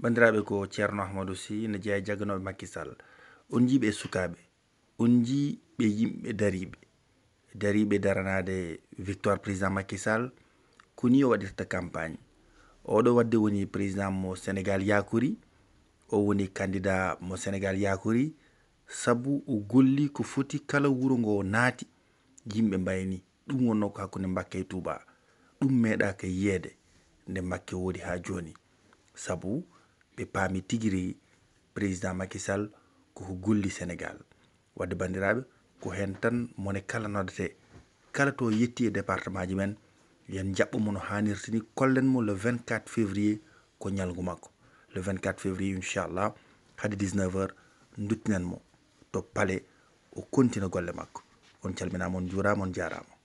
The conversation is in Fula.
bandiraɓe ko ceerno ahmadou sy ne jeeya e jagganoɓe makkisal on jiiɓe e sukaɓe on jii ɓe yimɓe dariɓe dariɓe daranade victoire président makkisal koni o waɗirta campagne oɗo wadde woni président mo sénégal yakori o woni candidat mo sénégal yakori saabu o golli ko foti kala wuro ngo naati yimɓe mbayni ɗum wonno ko hakkude mbakke e touba ɗum meeɗaka yiyeede nde makke woodi ha joni saabu ɓe paami tigi président makisal ko ko sénégal wadde bandiraɓe ko hen tan moni kala noddete kala to yetti e département ji men yen jaɓɓomo no hannirta ni kollen mo le 24 février ko ñalgu makko le 24 février inchallah hade 19 heures duttinen mo to palais o kontina golle makko on calminama on juurama on jarama